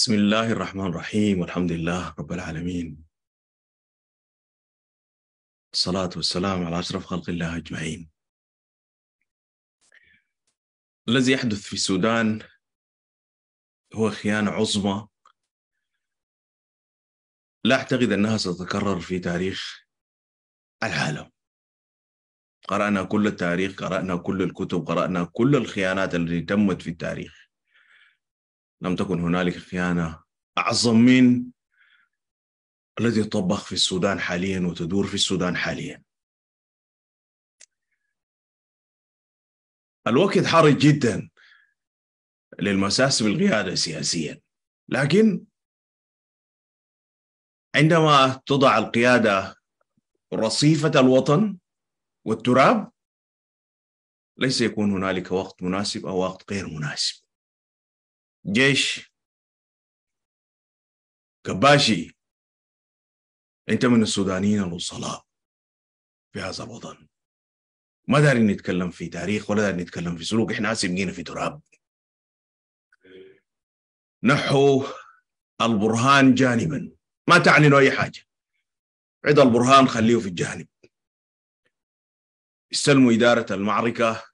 بسم الله الرحمن الرحيم والحمد لله رب العالمين الصلاة والسلام على أشرف خلق الله أجمعين الذي يحدث في السودان هو خيانة عظمى لا أعتقد أنها ستتكرر في تاريخ العالم قرأنا كل التاريخ قرأنا كل الكتب قرأنا كل الخيانات التي تمت في التاريخ لم تكن هنالك خيانه اعظم من الذي يطبخ في السودان حاليا وتدور في السودان حاليا الوقت حرج جدا للمساس بالقيادة سياسيا لكن عندما تضع القيادة رصيفة الوطن والتراب ليس يكون هنالك وقت مناسب أو وقت غير مناسب جيش كباشي انت من السودانيين الوصلاء في هذا الوطن ما دارين نتكلم في تاريخ ولا دارين نتكلم في سلوك احنا سبقينا في تراب نحو البرهان جانبا ما له اي حاجه عد البرهان خليه في الجانب استلموا اداره المعركه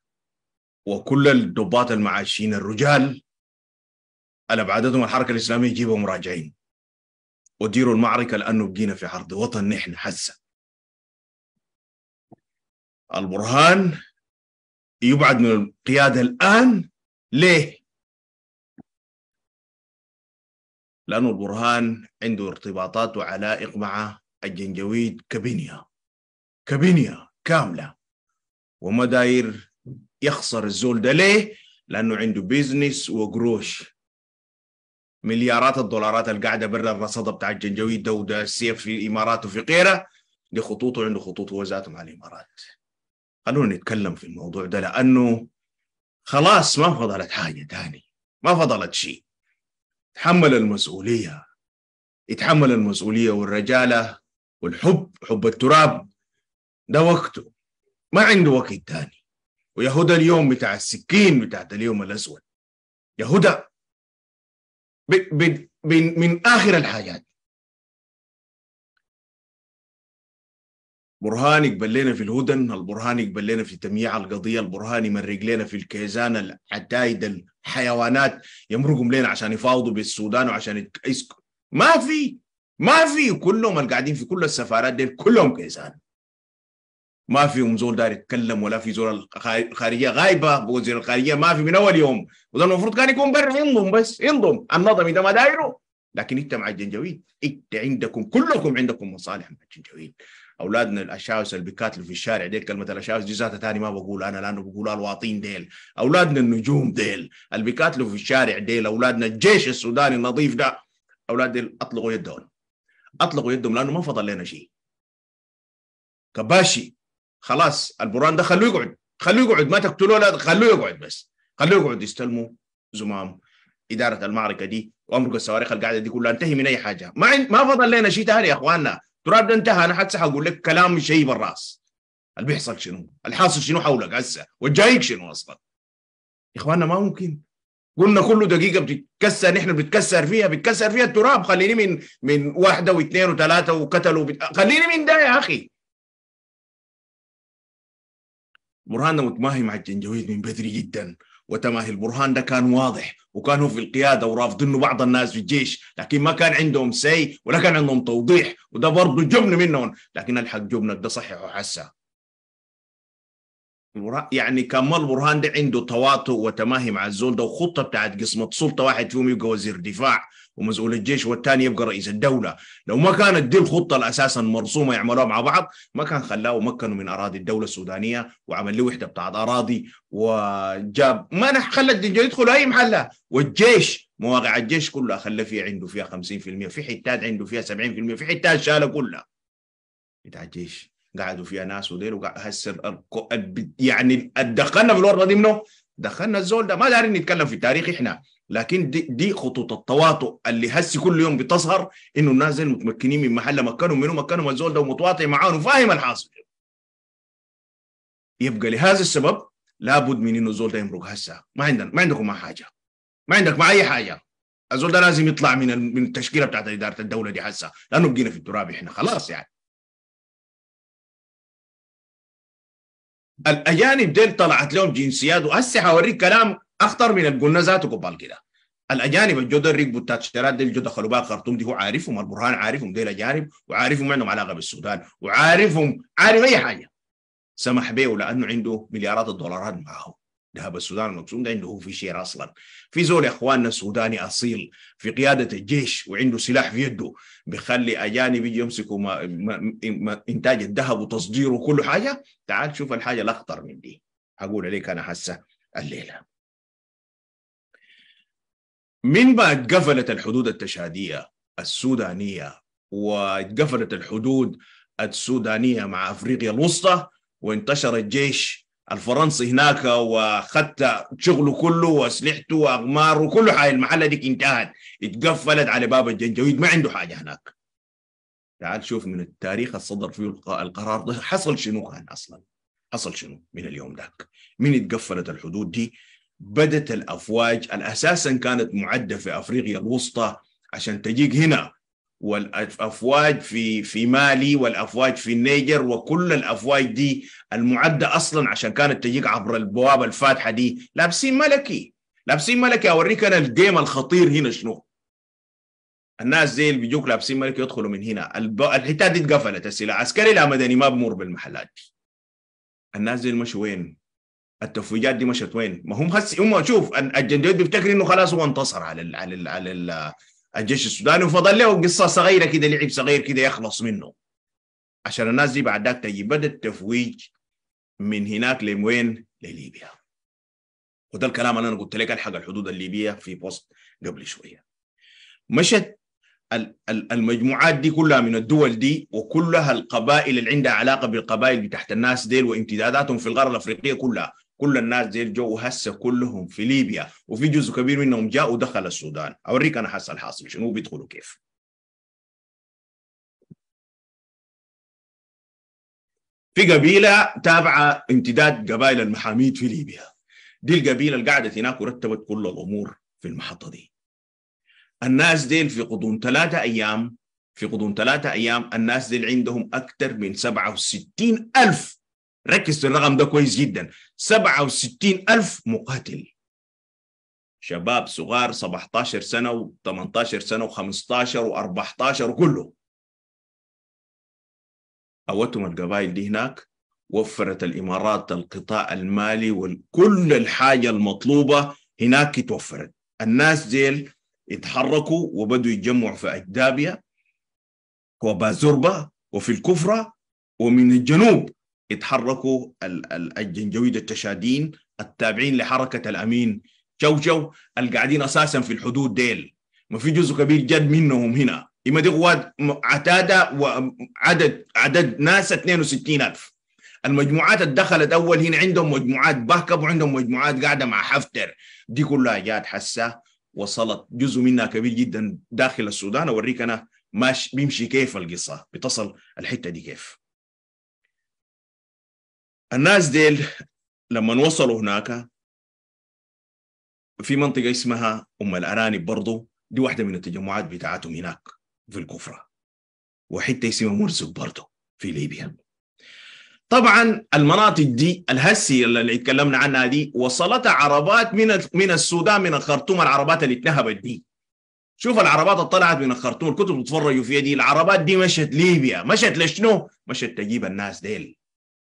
وكل الضباط المعاشين الرجال اللي ابعدتهم الحركه الاسلاميه يجيبوا مراجعين وديروا المعركه لانه بقينا في عرض وطن نحن هسه البرهان يبعد من القياده الان ليه؟ لانه البرهان عنده ارتباطات وعلائق مع الجنجويد كبنيه كبنيه كامله وما داير يخسر الزول ده ليه؟ لانه عنده بيزنس وقروش مليارات الدولارات اللي قاعده برا الرصدة بتاع الجنجويد ده وده السيف في الامارات وفي غيره دي خطوطه عنده خطوط هو مع الامارات خلونا نتكلم في الموضوع ده لانه خلاص ما فضلت حاجه تاني ما فضلت شيء تحمل المسؤوليه يتحمل المسؤوليه والرجاله والحب حب التراب ده وقته ما عنده وقت تاني ويهودا اليوم بتاع السكين بتاعت اليوم الاسود يهودا من من آخر الحاجات برهان يقبل لنا في الهدن البرهان يقبل لنا في تمييع القضية البرهان يمرق لنا في الكيزان العتايد الحيوانات يمرقهم لنا عشان يفاوضوا بالسودان وعشان يتك... ما في ما في كلهم القاعدين في كل السفارات دي كلهم كيزان ما فيهم زول داير يتكلم ولا في زول الخارجيه غايبه وزير الخارجيه ما في من اول يوم وده المفروض كان يكون برا ينضم بس ينضم النظم اذا ما دايره لكن انت مع الجنجويد انت عندكم كلكم عندكم مصالح مع الجنجويد اولادنا الاشاوس اللي في الشارع ديل كلمه الاشاوس دي ذاتها ثاني ما بقول انا لانه بقولها الواطين ديل اولادنا النجوم ديل اللي في الشارع ديل اولادنا الجيش السوداني النظيف ده اولاد ديل اطلقوا يدهم اطلقوا يدهم لانه ما فضل لنا شيء كباشي خلاص البران ده خلوه يقعد خلوه يقعد ما تقتلوه لا خلوه يقعد بس خلوه يقعد يستلموا زمام اداره المعركه دي وامرق الصواريخ القاعده دي كلها انتهي من اي حاجه ما ما فضل لنا شيء ثاني يا اخواننا تراب ده انتهى انا حتى حقول لك كلام شيء بالراس اللي بيحصل شنو؟ الحاصل شنو حولك هسه؟ والجايك شنو اصلا؟ اخواننا ما ممكن قلنا كل دقيقه بتتكسر نحن بنتكسر فيها بتكسر فيها التراب خليني من من واحده واثنين وثلاثه وقتلوا بت... خليني من ده يا اخي برهان ده متماهي مع الجنجويد من بدري جدا وتماهي البرهان ده كان واضح وكانوا في القياده ورافضينه بعض الناس في الجيش لكن ما كان عندهم سي ولا كان عندهم توضيح وده برضه جبن منهم لكن الحق جبنك ده صححه وحسا يعني كمال برهان ده عنده تواطؤ وتماهي مع الزول ده وخطه بتاعت قسمه سلطه واحد فيهم يبقى وزير دفاع ومسؤول الجيش والثاني يبقى رئيس الدوله لو ما كانت دي الخطه الأساسا مرسومه يعملوها مع بعض ما كان خلاه ومكنوا من اراضي الدوله السودانيه وعمل له وحده بتاعت اراضي وجاب ما الدنيا يدخل اي محلة والجيش مواقع الجيش كلها خلى فيها عنده فيها 50% في حتات عنده فيها 70% في حتات شالها كلها بتاع الجيش قعدوا فيها ناس وديل وقعد هسر يعني دخلنا في الورطه دي منه دخلنا الزول ده ما دارين نتكلم في التاريخ احنا لكن دي, دي خطوط التواطؤ اللي هسي كل يوم بتظهر انه الناس متمكنين من محل مكانهم منه مكانهم الزول ده ومتواطئ معاه وفاهم الحاصل يبقى لهذا السبب لابد من انه الزول ده يمرق هسه ما عندنا ما عندكم مع حاجه ما عندك مع اي حاجه الزول ده لازم يطلع من من التشكيله بتاعت اداره الدوله دي هسه لانه بقينا في التراب احنا خلاص يعني الاجانب ديل طلعت لهم جنسيات وهسه حوريك كلام اخطر من الجنه ذاته قبال كده الاجانب الجود الريك بتاعت الشرات دي الجو دخلوا بقى خرطوم دي هو عارفهم البرهان عارفهم دي الاجانب وعارفهم عندهم علاقه بالسودان وعارفهم عارف اي حاجه سمح به لانه عنده مليارات الدولارات معه ذهب السودان المقسوم ده عنده هو في شير اصلا في زول يا اخواننا سوداني اصيل في قياده الجيش وعنده سلاح في يده بيخلي اجانب يجي يمسكوا ما ما ما انتاج الذهب وتصديره وكل حاجه تعال شوف الحاجه الاخطر من دي اقول لك انا حاسه الليله من بعد قفلت الحدود التشادية السودانية واتقفلت الحدود السودانية مع أفريقيا الوسطى وانتشر الجيش الفرنسي هناك وخدت شغله كله واسلحته واغماره وكل حاجه المحله ديك انتهت اتقفلت على باب الجنجويد ما عنده حاجه هناك تعال شوف من التاريخ الصدر فيه القرار ده حصل شنو كان اصلا حصل شنو من اليوم ذاك من اتقفلت الحدود دي بدت الافواج اساسا كانت معده في افريقيا الوسطى عشان تجيك هنا والافواج في في مالي والافواج في النيجر وكل الافواج دي المعده اصلا عشان كانت تجيك عبر البوابه الفاتحه دي لابسين ملكي لابسين ملكي اوريك انا الجيم الخطير هنا شنو الناس زي اللي بيجوك لابسين ملكي يدخلوا من هنا الب... الحتات دي اتقفلت السلاح عسكري لا مدني ما بمر بالمحلات دي الناس دي مشوا وين التفويجات دي مشت وين؟ ما هم هسه هم شوف الجنجويد بيفتكر انه خلاص هو انتصر على الـ على الـ على الـ الجيش السوداني وفضل له قصه صغيره كده لعب صغير كده يخلص منه عشان الناس دي بعد ذاك تجي بدا التفويج من هناك لوين؟ لليبيا وده الكلام اللي انا قلت لك الحق الحدود الليبيه في بوست قبل شويه مشت المجموعات دي كلها من الدول دي وكلها القبائل اللي عندها علاقه بالقبائل بتاعت الناس ديل وامتداداتهم في القاره الافريقيه كلها كل الناس دي جو هسه كلهم في ليبيا وفي جزء كبير منهم جاء ودخل السودان اوريك انا هسه الحاصل شنو بيدخلوا كيف في قبيله تابعه امتداد قبائل المحاميد في ليبيا دي القبيله اللي قعدت هناك ورتبت كل الامور في المحطه دي الناس ديل في غضون ثلاثة أيام في غضون ثلاثة أيام الناس ديل عندهم أكثر من 67 ألف ركز في الرقم ده كويس جدا 67000 مقاتل شباب صغار 17 سنه و18 سنه و15 و14 وكله قوتهم القبائل دي هناك وفرت الامارات القطاع المالي وكل الحاجه المطلوبه هناك توفرت الناس ديل اتحركوا وبدوا يتجمعوا في اجدابيا وبازربه وفي الكفره ومن الجنوب اتحركوا الجنجويد التشادين التابعين لحركة الأمين جوجو القاعدين أساسا في الحدود ديل ما في جزء كبير جد منهم هنا إما دي قوات عتادة وعدد عدد ناس 62 ألف المجموعات اللي دخلت أول هنا عندهم مجموعات بهكب وعندهم مجموعات قاعدة مع حفتر دي كلها جات حسة وصلت جزء منها كبير جدا داخل السودان أوريك أنا ماش بيمشي كيف القصة بتصل الحتة دي كيف الناس ديل لما وصلوا هناك في منطقه اسمها ام الارانب برضو دي واحده من التجمعات بتاعتهم هناك في الكفره وحته اسمها مرزق برضو في ليبيا طبعا المناطق دي الهسي اللي اتكلمنا عنها دي وصلتها عربات من من السودان من الخرطوم العربات اللي اتنهبت دي شوف العربات اللي طلعت من الخرطوم كنتوا بتتفرجوا فيها دي العربات دي مشت ليبيا مشت لشنو؟ مشت تجيب الناس ديل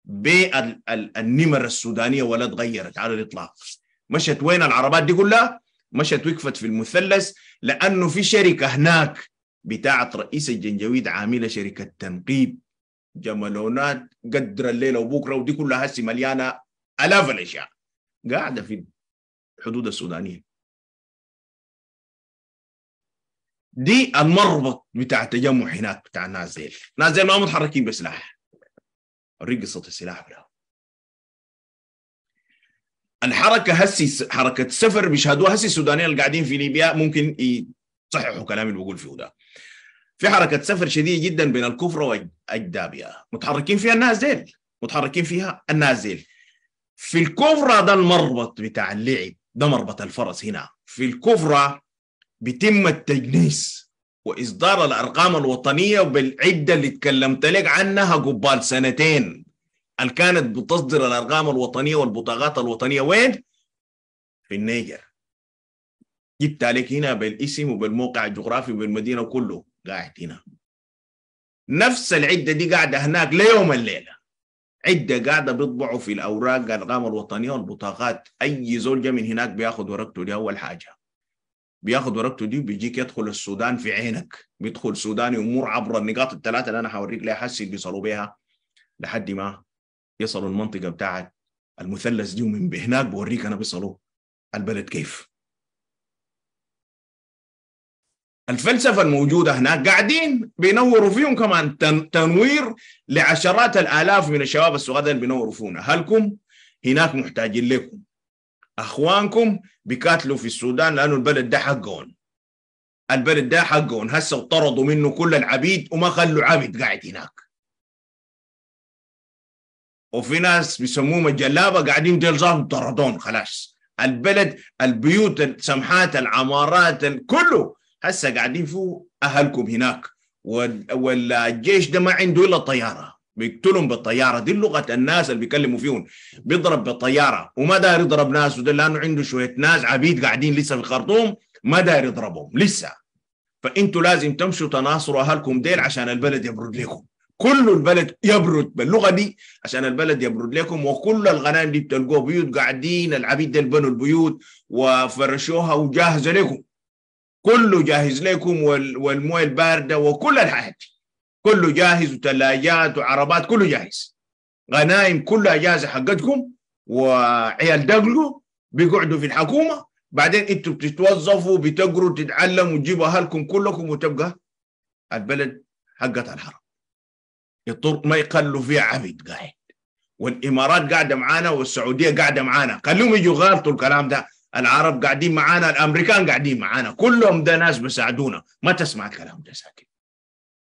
بالنمر السودانيه ولا تغيرت على الاطلاق مشت وين العربات دي كلها مشت وقفت في المثلث لانه في شركه هناك بتاعت رئيس الجنجويد عامله شركه تنقيب جملونات قدر الليله وبكره ودي كلها هسه مليانه الاف الاشياء قاعده في الحدود السودانيه دي المربط بتاع تجمع هناك بتاع نازل نازل ما متحركين بسلاح قصه السلاح لها الحركه هسي حركه سفر بيشهدوها هسي السودانيين اللي قاعدين في ليبيا ممكن يصححوا كلامي اللي بقول فيه ده في حركه سفر شديده جدا بين الكفر واجدابيا متحركين فيها الناس ديل متحركين فيها الناس ديل في الكفرة ده المربط بتاع اللعب ده مربط الفرس هنا في الكفرة بتم التجنيس واصدار الارقام الوطنيه بالعده اللي اتكلمت لك عنها قبال سنتين اللي كانت بتصدر الارقام الوطنيه والبطاقات الوطنيه وين؟ في النيجر جبت عليك هنا بالاسم وبالموقع الجغرافي وبالمدينه كله قاعد هنا نفس العده دي قاعده هناك ليوم الليله عده قاعده بيطبعوا في الاوراق الارقام الوطنيه والبطاقات اي زول جا من هناك بياخذ ورقته دي اول حاجه بياخد ورقته دي وبيجيك يدخل السودان في عينك بيدخل سوداني ومر عبر النقاط الثلاثه اللي انا هوريك ليها حسي بيصلوا بيها لحد ما يصلوا المنطقه بتاعت المثلث دي ومن هناك بوريك انا بيصلوا البلد كيف الفلسفه الموجوده هناك قاعدين بينوروا فيهم كمان تنوير لعشرات الالاف من الشباب السودان اللي بينوروا فينا هلكم هناك محتاجين لكم اخوانكم بيقاتلوا في السودان لانه البلد ده حقهم البلد ده حقهم هسه وطردوا منه كل العبيد وما خلوا عبد قاعد هناك وفي ناس بيسموه مجلابه قاعدين جلزان طردون خلاص البلد البيوت السمحات العمارات كله هسه قاعدين فيه اهلكم هناك والجيش ده ما عنده الا طياره بيقتلهم بالطياره دي لغه الناس اللي بيكلموا فيهم بيضرب بالطياره وما داير يضرب ناس وده لانه عنده شويه ناس عبيد قاعدين لسه في الخرطوم ما داير يضربهم لسه فانتوا لازم تمشوا تناصروا اهلكم ديل عشان البلد يبرد لكم كل البلد يبرد باللغه دي عشان البلد يبرد لكم وكل الغنائم دي بتلقوها بيوت قاعدين العبيد ديل بنوا البيوت وفرشوها وجاهزه لكم كله جاهز لكم والمويه البارده وكل الحاجات كله جاهز وثلاجات وعربات كله جاهز غنائم كلها جاهزه حقتكم وعيال دقلوا بيقعدوا في الحكومه بعدين انتوا بتتوظفوا بتقروا تتعلموا وتجيبوا اهلكم كلكم وتبقى البلد حقت الحرب الطرق ما يقلوا فيها عبد قاعد والامارات قاعده معانا والسعوديه قاعده معانا خليهم يجوا غلطوا الكلام ده العرب قاعدين معانا الامريكان قاعدين معانا كلهم ده ناس بيساعدونا ما تسمع الكلام ده ساكت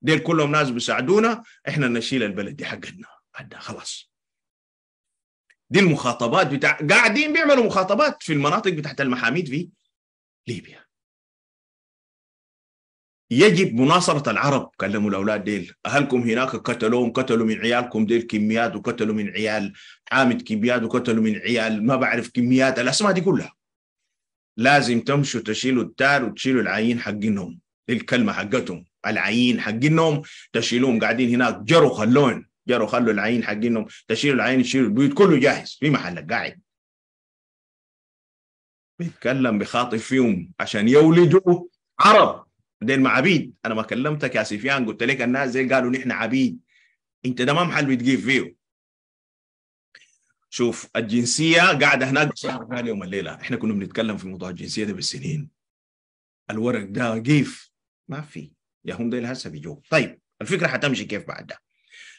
ديل كلهم ناس بيساعدونا احنا نشيل البلد دي حقنا خلاص دي المخاطبات بتاع قاعدين بيعملوا مخاطبات في المناطق بتاعت المحاميد في ليبيا يجب مناصرة العرب كلموا الأولاد ديل أهلكم هناك قتلوهم قتلوا من عيالكم ديل كميات وقتلوا من عيال حامد كميات وقتلوا من عيال ما بعرف كميات الأسماء دي كلها لازم تمشوا تشيلوا التار وتشيلوا العيين حقينهم الكلمه حقتهم العيين حقينهم تشيلوهم قاعدين هناك جروا خلون جروا خلوا العيين حقينهم تشيلوا العيين تشيلوا البيوت كله جاهز في محلك قاعد بيتكلم بخاطب فيهم عشان يولدوا عرب دين ما عبيد انا ما كلمتك يا سفيان قلت لك الناس زي قالوا نحن عبيد انت ده ما محل بتجيب فيه شوف الجنسيه قاعده هناك يوم الليله احنا كنا بنتكلم في موضوع الجنسيه ده بالسنين الورق ده قيف ما في يا هم ديل هسه بيجوا طيب الفكره حتمشي كيف بعد ده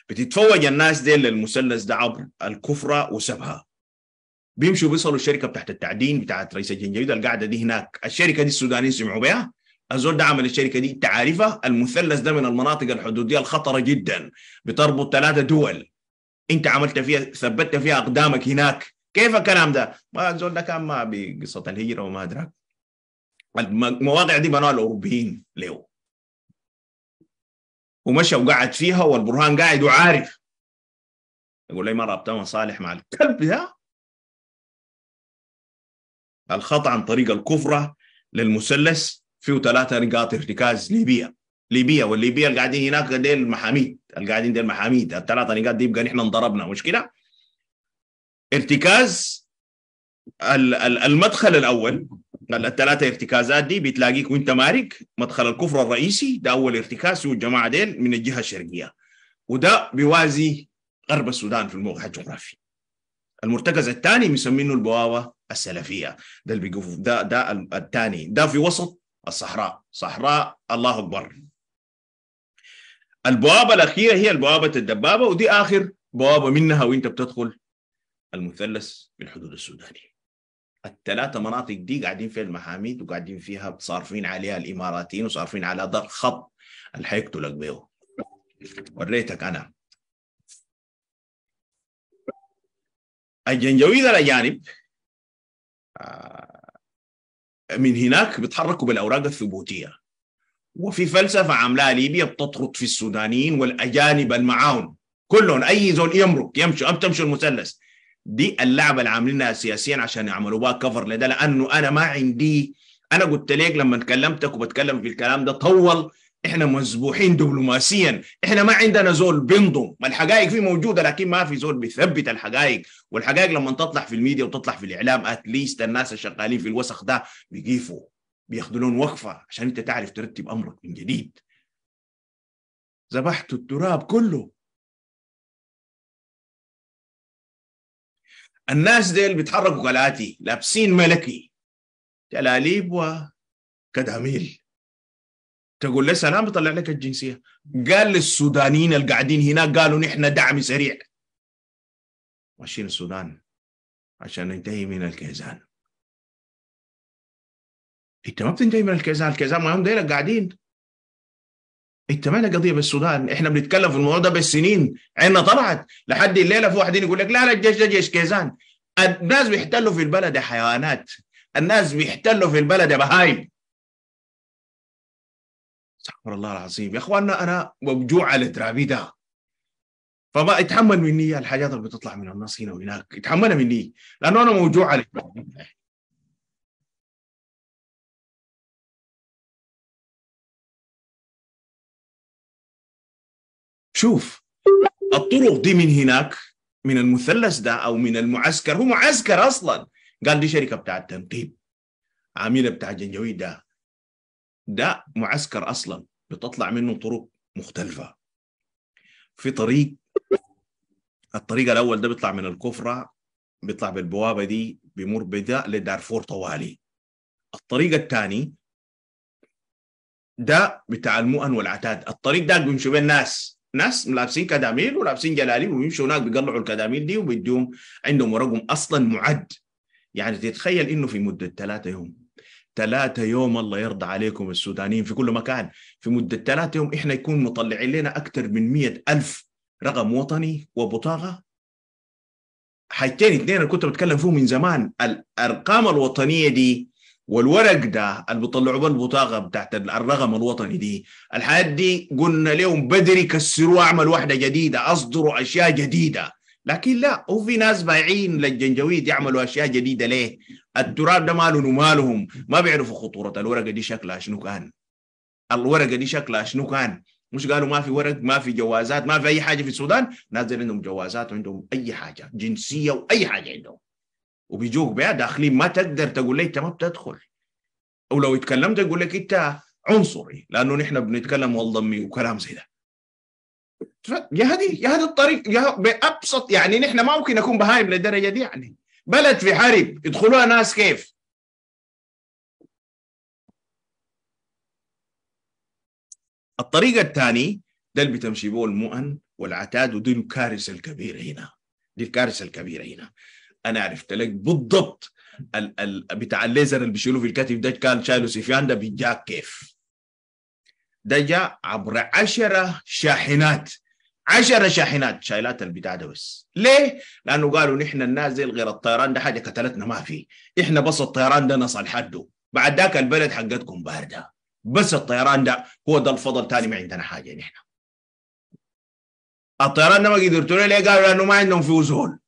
بتتفوج الناس ديل للمثلث ده عبر الكفره وسبها بيمشوا بيصلوا الشركه بتاعت التعدين بتاعت رئيس الجنجيد القاعده دي هناك الشركه دي السودانيين سمعوا بها الزول ده عمل الشركه دي تعرفه المثلث ده من المناطق الحدوديه الخطره جدا بتربط ثلاثه دول انت عملت فيها ثبتت فيها اقدامك هناك كيف الكلام ده؟ ما الزول ده كان ما بقصه الهجره وما ادراك المواضع دي بنوها الاوروبيين ليه ومشى وقعد فيها والبرهان قاعد وعارف يقول لي مرة رابطه مصالح مع الكلب ده الخط عن طريق الكفرة للمثلث فيه ثلاثة نقاط ارتكاز ليبيا ليبيا والليبيا اللي قاعدين هناك ديل المحاميد اللي قاعدين ديل المحاميد الثلاثة نقاط دي يبقى نحن انضربنا مش كده؟ ارتكاز المدخل الأول الثلاثه ارتكازات دي بتلاقيك وانت مارك مدخل الكفر الرئيسي ده اول ارتكاز والجماعه ديل من الجهه الشرقيه وده بيوازي غرب السودان في الموقع الجغرافي المرتكز الثاني مسمينه البوابه السلفيه ده اللي بيقف ده ده الثاني ده في وسط الصحراء صحراء الله اكبر البوابه الاخيره هي البوابه الدبابه ودي اخر بوابه منها وانت بتدخل المثلث بالحدود السوداني الثلاثه مناطق دي قاعدين فيها المحاميد وقاعدين فيها صارفين عليها الاماراتيين وصارفين على ده الخط اللي حيقتلك بيه وريتك انا الجنجويد الاجانب آه، من هناك بيتحركوا بالاوراق الثبوتيه وفي فلسفه عاملاها ليبيا بتطرد في السودانيين والاجانب المعاون كلهم اي زول يمرق يمشي ام تمشي المثلث دي اللعبه اللي عاملينها سياسيا عشان يعملوا بها كفر لده لانه انا ما عندي انا قلت لك لما كلمتك وبتكلم في الكلام ده طول احنا مذبوحين دبلوماسيا احنا ما عندنا زول بينضم ما الحقائق فيه موجوده لكن ما في زول بيثبت الحقائق والحقائق لما تطلع في الميديا وتطلع في الاعلام اتليست الناس الشغالين في الوسخ ده بيقيفوا بياخذوا لهم وقفه عشان انت تعرف ترتب امرك من جديد ذبحتوا التراب كله الناس ديل بيتحركوا غلاتي لابسين ملكي تلاليب وكداميل تقول له سلام بيطلع لك الجنسيه قال للسودانيين القاعدين هنا هناك قالوا نحن دعم سريع ماشيين السودان عشان ننتهي من الكيزان انت ما بتنتهي من الكيزان الكيزان ما هم ديلك قاعدين انت مالك قضيه بالسودان احنا بنتكلم في الموضوع ده بالسنين عنا طلعت لحد الليله في واحدين يقول لك لا لا الجيش ده جيش كيزان الناس بيحتلوا في البلد حيوانات الناس بيحتلوا في البلد بهايم استغفر الله العظيم يا اخواننا انا موجوع على الترابي ده فما اتحمل مني الحاجات اللي بتطلع من الناس هنا وهناك اتحملها مني لانه انا موجوع على ترابي شوف الطرق دي من هناك من المثلث ده او من المعسكر هو معسكر اصلا قال دي شركه بتاع التنقيب عميله بتاع جنجويد ده ده معسكر اصلا بتطلع منه طرق مختلفه في طريق الطريق الاول ده بيطلع من الكفره بيطلع بالبوابه دي بيمر بدا لدارفور طوالي الطريق الثاني ده بتاع المؤن والعتاد الطريق ده بيمشي بين الناس ناس لابسين كداميل ولابسين جلاليب ويمشوا هناك بيقلعوا الكداميل دي وبيديهم عندهم رقم اصلا معد يعني تتخيل انه في مده ثلاثة يوم ثلاثة يوم الله يرضى عليكم السودانيين في كل مكان في مدة ثلاثة يوم إحنا يكون مطلعين لنا أكثر من مئة ألف رقم وطني وبطاقة حاجتين اثنين أنا كنت بتكلم فيهم من زمان الأرقام الوطنية دي والورق ده اللي بيطلعوا بيه البطاقه بتاعت الرقم الوطني دي الحاجات دي قلنا لهم بدري كسروها اعمل واحده جديده اصدروا اشياء جديده لكن لا هو في ناس بايعين للجنجويد يعملوا اشياء جديده ليه؟ التراب ده مالهم ومالهم ما بيعرفوا خطوره الورقه دي شكلها شنو كان الورقه دي شكلها شنو كان مش قالوا ما في ورق ما في جوازات ما في اي حاجه في السودان نازل عندهم جوازات وعندهم اي حاجه جنسيه واي حاجه عندهم وبيجوك بقى داخلين ما تقدر تقول لي انت ما بتدخل ولو اتكلمت يقول لك انت عنصري لانه نحن بنتكلم والضمي وكلام زي ده يا هذه يا هذا الطريق يا بابسط يعني نحن ما ممكن نكون بهايم للدرجه دي يعني بلد في حرب يدخلوها ناس كيف الطريقه الثانيه ده اللي بتمشي به المؤن والعتاد ودي الكارثه الكبيره هنا دي الكارثه الكبيره هنا انا عرفت لك بالضبط ال ال بتاع الليزر اللي بيشيلوه في الكتف ده كان شايله سفيان ده بيجا كيف ده جاء عبر عشرة شاحنات عشرة شاحنات شايلات البتاع ده بس ليه؟ لانه قالوا نحن النازل غير الطيران ده حاجه قتلتنا ما في احنا بس الطيران ده نصل حده بعد ذاك البلد حقتكم بارده بس الطيران ده هو ده الفضل تاني ما عندنا حاجه نحن الطيران ده ما قدرتوا ليه؟ قالوا لانه ما عندهم فيوزول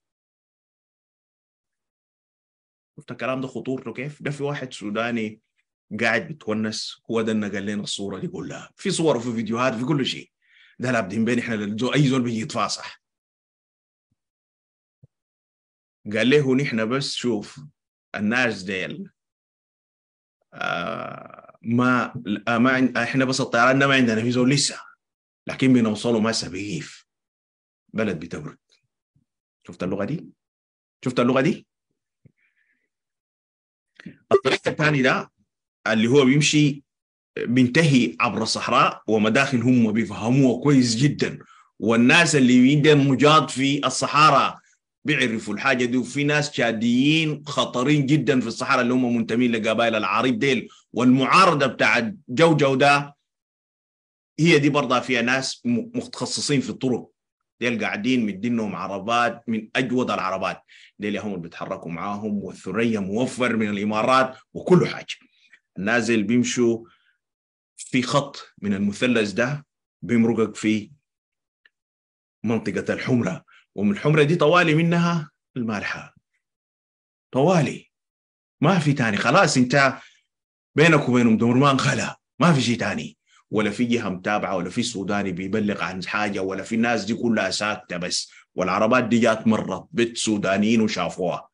شفت الكلام ده خطورته كيف؟ ده في واحد سوداني قاعد بتونس هو ده اللي نقل لنا الصوره دي كلها في صور وفي فيديوهات في كل شيء ده لابدين بين احنا للجو اي زول بيجي يتفاصح قال له نحن بس شوف الناس ديل آه ما آه ما آه، احنا بس الطيران ده ما عندنا فيزا لسه لكن بنوصله ما سبيف بلد بتورد شفت اللغه دي؟ شفت اللغه دي؟ الطريق الثاني ده اللي هو بيمشي بينتهي عبر الصحراء ومداخل هم بيفهموها كويس جدا والناس اللي عندهم مجاد في الصحراء بيعرفوا الحاجه دي وفي ناس شاديين خطرين جدا في الصحراء اللي هم منتمين لقبائل العريب ديل والمعارضه بتاع جوجو ده هي دي برضه فيها ناس متخصصين في الطرق ديل قاعدين مدينهم عربات من اجود العربات ديل هم اللي بيتحركوا معاهم والثريا موفر من الامارات وكل حاجه نازل بيمشوا في خط من المثلث ده بيمرقك في منطقة الحمرة ومن الحمرة دي طوالي منها المالحة طوالي ما في تاني خلاص انت بينك وبينهم دورمان خلا ما في شيء تاني ولا في جهه متابعه ولا في سوداني بيبلغ عن حاجه ولا في الناس دي كلها ساكته بس والعربات دي جات مرت بت سودانيين وشافوها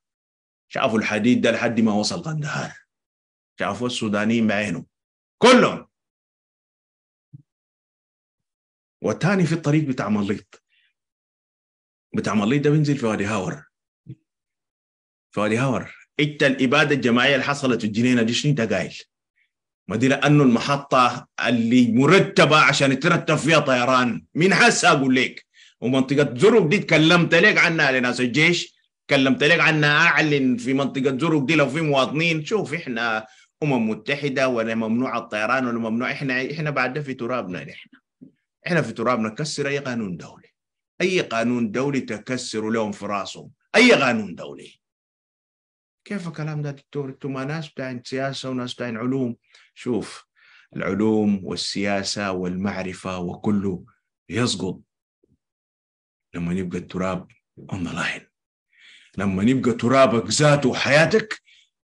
شافوا الحديد ده لحد ما وصل قندهار شافوا السودانيين بعينه كلهم والثاني في الطريق بتاع مليط بتاع مليط ده بينزل في وادي هاور في وادي هاور انت الاباده الجماعيه اللي حصلت في الجنينه دي شنو انت قايل؟ ما دي لانه المحطه اللي مرتبه عشان يترتب فيها طيران من هسه اقول لك ومنطقه زرق دي تكلمت لك عنها لناس الجيش تكلمت لك عنها اعلن في منطقه زرق دي لو في مواطنين شوف احنا امم متحده ولا ممنوع الطيران ولا ممنوع احنا احنا بعد في ترابنا احنا احنا في ترابنا كسر اي قانون دولي اي قانون دولي تكسر لهم في راسهم اي قانون دولي كيف الكلام ده دكتور انتم ناس بتاعين سياسه وناس بتاعين علوم شوف العلوم والسياسة والمعرفة وكله يسقط لما يبقى التراب on the line لما يبقى ترابك ذاته وحياتك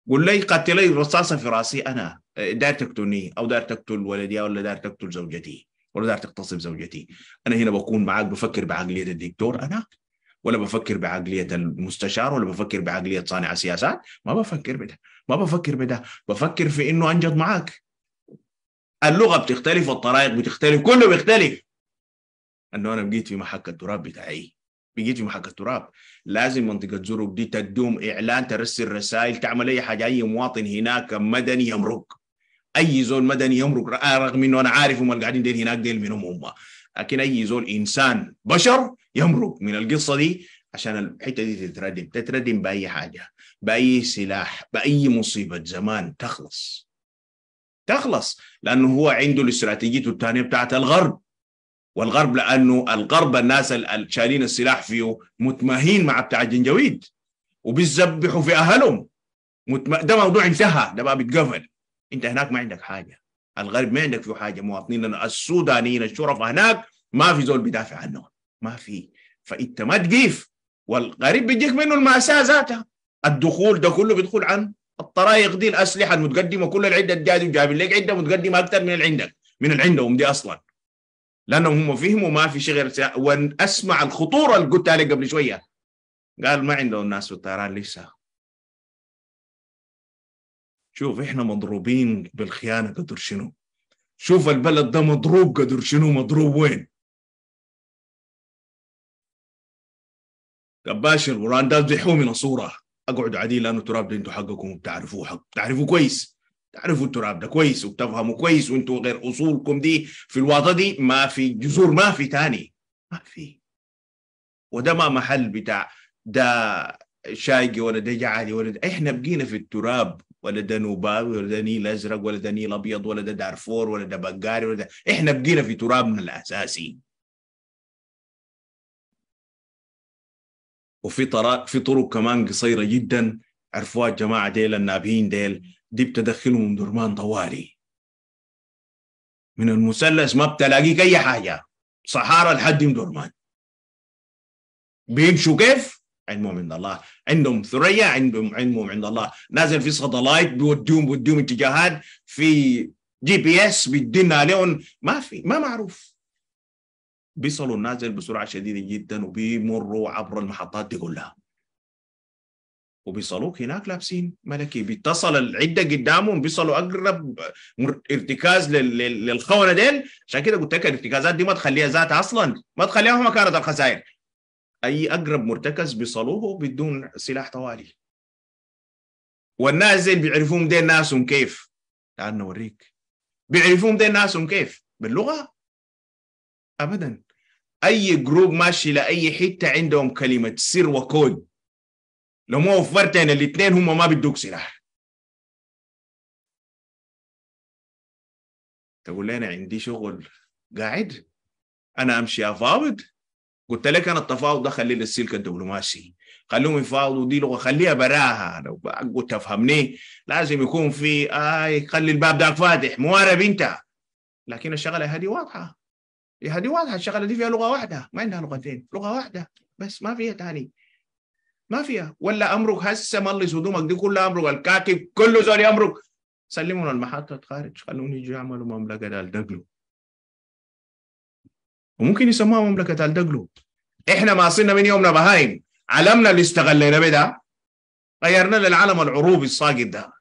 قول لي قتلي رصاصة في راسي أنا إيه، دار تقتلني أو دار تقتل ولدي أو دار تقتل زوجتي ولا دار تغتصب زوجتي أنا هنا بكون معاك بفكر بعقلية الدكتور أنا ولا بفكر بعقلية المستشار ولا بفكر بعقلية صانع سياسات ما بفكر بده ما بفكر بده بفكر في انه انجد معاك اللغه بتختلف الطرائق بتختلف كله بيختلف انه انا بقيت في محك التراب بتاعي بقيت في محك التراب لازم منطقه زرق دي تدوم اعلان ترسل رسائل تعمل اي حاجه اي مواطن هناك مدني يمرق اي زول مدني يمرق رغم انه انا عارف هم قاعدين دير هناك ديل منهم هم لكن اي زول انسان بشر يمرق من القصه دي عشان الحته دي تتردم تتردم باي حاجه باي سلاح باي مصيبه زمان تخلص تخلص لانه هو عنده الاستراتيجيته الثانيه بتاعت الغرب والغرب لانه الغرب الناس اللي شايلين السلاح فيه متماهين مع بتاع الجنجويد وبيذبحوا في اهلهم متما... ده موضوع انتهى ده بقى بيتقفل انت هناك ما عندك حاجه الغرب ما عندك فيه حاجه مواطنين السودانيين الشرفاء هناك ما في زول بيدافع عنهم ما في فانت ما تقيف والغريب بيجيك منه المأساة ذاتها الدخول ده كله بيدخل عن الطرائق دي الأسلحة المتقدمة كل العدة الجادة وجايبين لك عدة متقدمة أكثر من اللي عندك من اللي عندهم دي أصلا لأنهم هم فهموا ما في شيء غير وأسمع الخطورة اللي قلتها لك قبل شوية قال ما عندهم الناس في الطيران لسه شوف احنا مضروبين بالخيانة قدر شنو شوف البلد ده مضروب قدر شنو مضروب وين باشر ورانداز داس بيحوا من الصوره اقعدوا عادي لانه التراب ده انتوا حقكم بتعرفوه حق تعرفوا كويس تعرفوا التراب ده كويس وبتفهموا كويس وانتوا غير اصولكم دي في الواطه دي ما في جذور ما في تاني ما في وده ما محل بتاع ده شايقي ولا ده جعلي ولا ده احنا بقينا في التراب ولا ده نوباوي ولا ده نيل ازرق ولا ده نيل ابيض ولا ده دارفور ولا ده بقاري ولا ده احنا بقينا في ترابنا الاساسي وفي طرق في طرق كمان قصيره جدا عرفوها الجماعه ديل النابهين ديل دي بتدخلهم درمان طوالي من المثلث ما بتلاقيك اي حاجه صحارى لحد درمان بيمشوا كيف؟ علمهم عند الله عندهم ثريا عندهم علمهم عند الله نازل في ستلايت بيوديهم بيوديهم اتجاهات في جي بي اس بيدينا عليهم ما في ما معروف بيصلوا النازل بسرعه شديده جدا وبيمروا عبر المحطات دي كلها وبيصلوك هناك لابسين ملكي بيتصل العده قدامهم بيصلوا اقرب ارتكاز للخونه ديل عشان كده قلت لك الارتكازات دي ما تخليها ذاتها اصلا ما تخليها مكانه الخسائر اي اقرب مرتكز بيصلوه بدون سلاح طوالي والناس زين بيعرفوهم ناسهم كيف تعال نوريك بيعرفون دين ناسهم كيف باللغه ابدا اي جروب ماشي لاي حته عندهم كلمه سر وكود لو ما وفرت انا الاثنين هم ما بدوك سلاح تقول لي انا عندي شغل قاعد انا امشي افاوض قلت لك انا التفاوض ده خليه للسلك الدبلوماسي خلوهم يفاوضوا دي لغه خليها براها لو تفهمني لازم يكون في اي خلي الباب ده فاتح موارب انت لكن الشغله هذه واضحه إيه، هذه واضحه الشغله دي فيها لغه واحده ما عندها لغتين لغه واحده بس ما فيها ثاني ما فيها ولا امرك هسه ملص هدومك دي كلها امرك الكاتب كله زول يمرك سلموا المحطة خارج خلوني يجوا يعملوا مملكة الدقلو وممكن يسموها مملكة الدقلو احنا ما صرنا من يومنا بهايم علمنا اللي استغلينا بدا غيرنا للعلم العروبي الساقط ده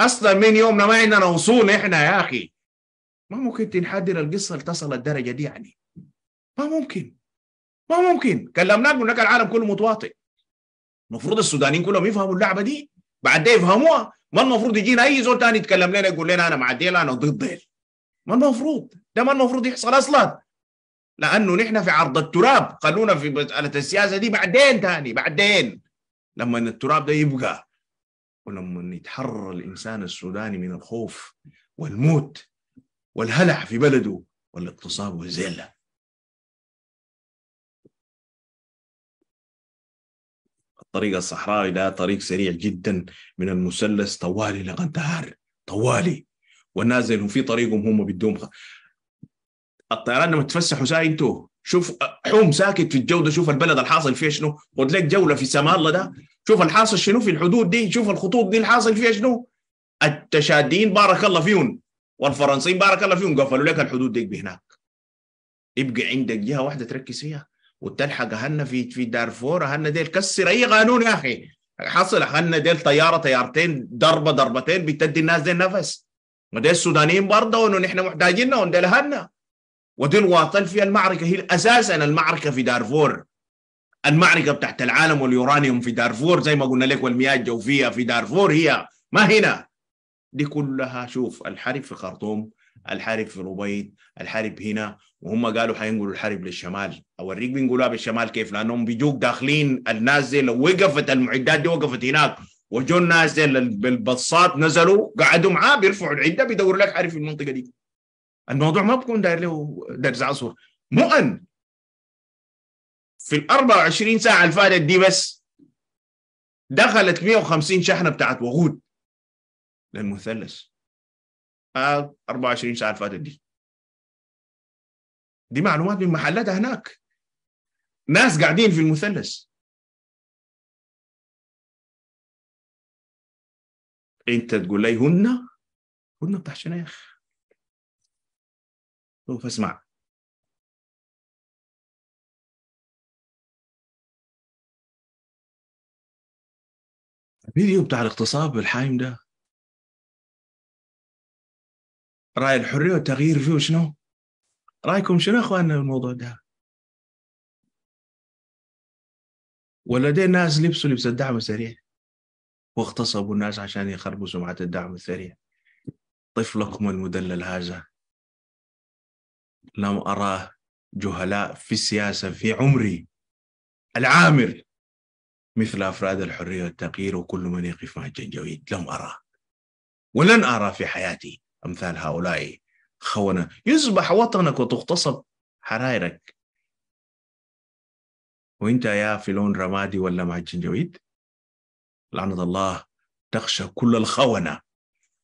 اصلا من يومنا ما عندنا وصول احنا يا اخي ما ممكن تنحدر القصه لتصل الدرجه دي يعني ما ممكن ما ممكن كلمناك قلنا لك العالم كله متواطئ المفروض السودانيين كلهم يفهموا اللعبه دي بعد ده يفهموها ما المفروض يجينا اي زول ثاني يتكلم لنا يقول لنا انا مع ديل انا ضد ديل ما المفروض ده ما المفروض يحصل اصلا لانه نحن في عرض التراب خلونا في مساله السياسه دي بعدين ثاني بعدين لما التراب ده يبقى ولما يتحرر الانسان السوداني من الخوف والموت والهلع في بلده والاغتصاب والزلة الطريق الصحراوي ده طريق سريع جدا من المثلث طوالي لغندهار طوالي والناس اللي في طريقهم هم بدهم خ... الطيران لما تفسحوا ساي انتوا شوف حوم ساكت في الجو ده شوف البلد الحاصل فيها شنو خد لك جوله في سماء الله ده شوف الحاصل شنو في الحدود دي شوف الخطوط دي الحاصل فيها شنو التشادين بارك الله فيهم والفرنسيين بارك الله فيهم قفلوا لك الحدود ديك بهناك يبقى عندك جهه واحده تركز فيها وتلحق اهلنا في في دارفور اهلنا ديل كسر اي قانون يا اخي حصل اهلنا ديل طياره طيارتين ضربه ضربتين بتدي الناس ديل نفس ودي السودانيين برضه انه نحن لهم ديل اهلنا ودي الواطن في المعركه هي اساسا المعركه في دارفور المعركه بتاعت العالم واليورانيوم في دارفور زي ما قلنا لك والمياه الجوفيه في دارفور هي ما هنا دي كلها شوف الحرب في خرطوم الحرب في ربيد الحرب هنا وهم قالوا حينقلوا الحرب للشمال اوريك بينقلوها بالشمال كيف لانهم بيجوك داخلين الناس لو وقفت المعدات دي وقفت هناك وجو الناس بالبصات نزلوا قعدوا معاه بيرفعوا العده بيدوروا لك حرب في المنطقه دي الموضوع ما بكون داير له درس عصر مؤن في ال 24 ساعه الفائده دي بس دخلت 150 شحنه بتاعت وقود للمثلث 24 ساعه فاتت دي دي معلومات من محلاتها هناك ناس قاعدين في المثلث انت تقول لي هن هن بتاع شنيخ شوف اسمع الفيديو بتاع الاغتصاب الحايم ده راي الحريه والتغيير فيه شنو؟ رايكم شنو اخواننا الموضوع ده؟ ولا ناس لبسوا لبس الدعم السريع واغتصبوا الناس عشان يخربوا سمعة الدعم السريع طفلكم المدلل هذا لم أراه جهلاء في السياسة في عمري العامر مثل أفراد الحرية والتغيير وكل من يقف مع الجنجويد لم أراه ولن أرى في حياتي أمثال هؤلاء خونة يذبح وطنك وتغتصب حرائرك وانت يا في لون رمادي ولا مع الجنجويد لعنة الله تخشى كل الخونة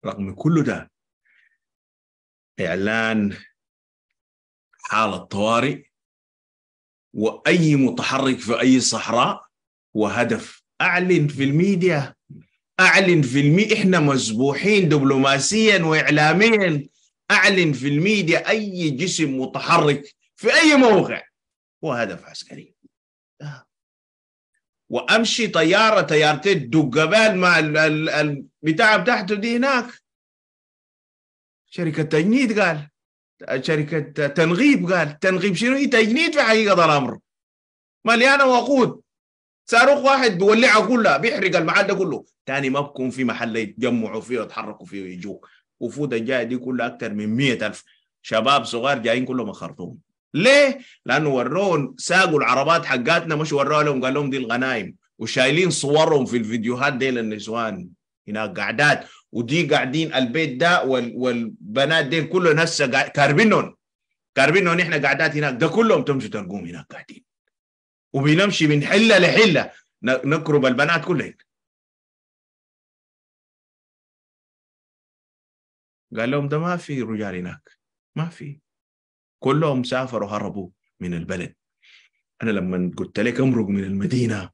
رغم كل ده إعلان حالة طوارئ وأي متحرك في أي صحراء وهدف أعلن في الميديا اعلن في المي احنا مذبوحين دبلوماسيا واعلاميا اعلن في الميديا اي جسم متحرك في اي موقع هو هدف عسكري وامشي طياره طيارتين دقبال مع البتاع بتاعته دي هناك شركه تجنيد قال شركه تنغيب قال تنغيب شنو هي إيه، تجنيد في حقيقه الامر مليانه وقود صاروخ واحد بيولعها كلها بيحرق المحل ده كله تاني ما بكون في محل يتجمعوا فيه ويتحركوا فيه ويجوا وفود الجايه دي كلها اكثر من مئة ألف شباب صغار جايين كلهم خرطوم ليه؟ لانه ورون ساقوا العربات حقاتنا مش وروا لهم قال لهم دي الغنايم وشايلين صورهم في الفيديوهات دي للنسوان هناك قعدات ودي قاعدين البيت ده وال والبنات دي كلهم هسه كاربينون كاربينون احنا قعدات هناك ده كلهم تمشوا تلقوهم هناك قاعدين وبنمشي من حله لحله نكرب البنات كلهن قال لهم ده ما في رجال هناك ما في كلهم سافروا هربوا من البلد انا لما قلت لك امرق من المدينه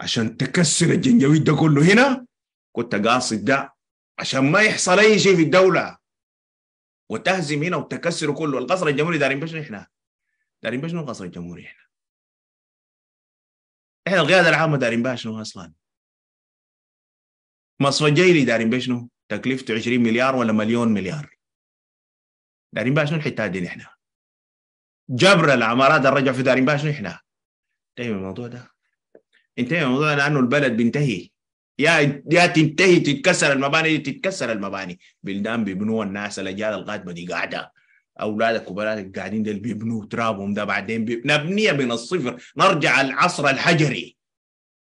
عشان تكسر الجنجويد ده كله هنا كنت قاصد ده عشان ما يحصل اي شيء في الدوله وتهزم هنا وتكسر كله القصر الجمهوري دارين بشنو احنا دارين بشنو القصر الجمهوري احنا احنا القياده العامه دارين بها شنو اصلا؟ مصفى جيلي دارين بها شنو؟ تكلفته 20 مليار ولا مليون مليار دارين بها شنو الحته دي نحن؟ جبر العمارات الرجع في دارين بها شنو احنا؟ انتهي من الموضوع ده انتهي من الموضوع لانه البلد بينتهي يا يا تنتهي تتكسر المباني تتكسر المباني بلدان بيبنوها الناس الاجيال القادمه دي قاعده اولادك وبناتك قاعدين ده بيبنوا ترابهم ده بعدين بيب... نبنيها من الصفر نرجع العصر الحجري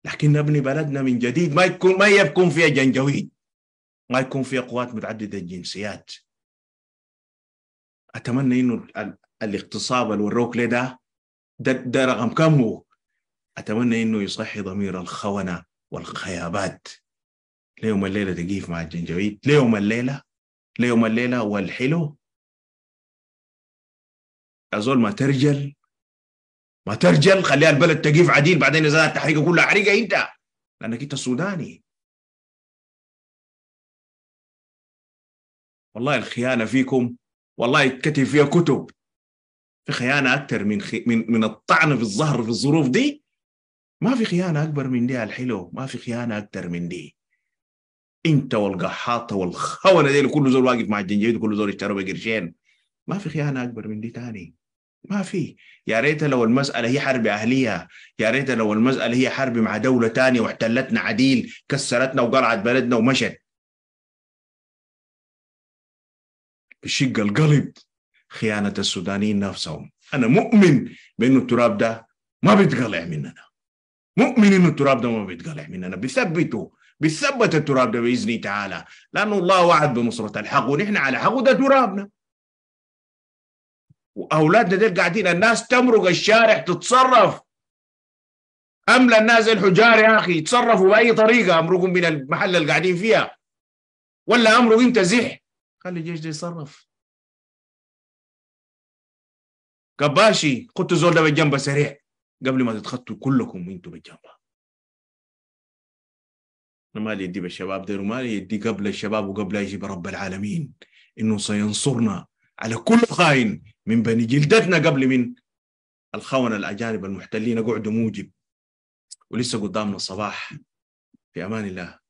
لكن نبني بلدنا من جديد ما يكون ما يكون فيها جنجويد ما يكون فيها قوات متعدده الجنسيات اتمنى انه الاغتصاب اللي وروك ليه ده ده رقم كم هو اتمنى انه يصحي ضمير الخونه والخيابات ليوم الليله تقيف مع الجنجويد ليوم الليله ليوم الليله والحلو يا زول ما ترجل ما ترجل خليها البلد تقيف عديل بعدين اذا التحريقه كلها حريقه انت لانك انت سوداني والله الخيانه فيكم والله يتكتب فيها كتب في خيانه اكثر من خي... من من الطعن في الظهر في الظروف دي ما في خيانه اكبر من دي الحلو ما في خيانه اكثر من دي انت والقحاطه والخونه دي كل زول واقف مع الجنجبيل كل زول اشتروا بقرشين ما في خيانه اكبر من دي تاني ما في يا ريت لو المساله هي حرب اهليه يا ريت لو المساله هي حرب مع دوله تانية واحتلتنا عديل كسرتنا وقلعت بلدنا ومشت بشق القلب خيانه السودانيين نفسهم انا مؤمن بانه التراب ده ما بيتقلع مننا مؤمن انه التراب ده ما بيتقلع مننا بيثبته بيثبت التراب ده باذن تعالى لانه الله وعد بنصره الحق ونحن على حق وده ترابنا واولادنا دي قاعدين الناس تمرق الشارع تتصرف املى الناس الحجار يا اخي يتصرفوا باي طريقه امرقهم من المحل اللي قاعدين فيها ولا امره انت زح خلي الجيش ده يتصرف كباشي قلت زول ده بالجنب سريع قبل ما تتخطوا كلكم انتوا بالجنب انا مالي يدي بالشباب ده ومالي يدي قبل الشباب وقبل اي رب برب العالمين انه سينصرنا على كل خاين من بني جلدتنا قبل من الخونة الأجانب المحتلين قعدوا موجب ولسه قدامنا الصباح في أمان الله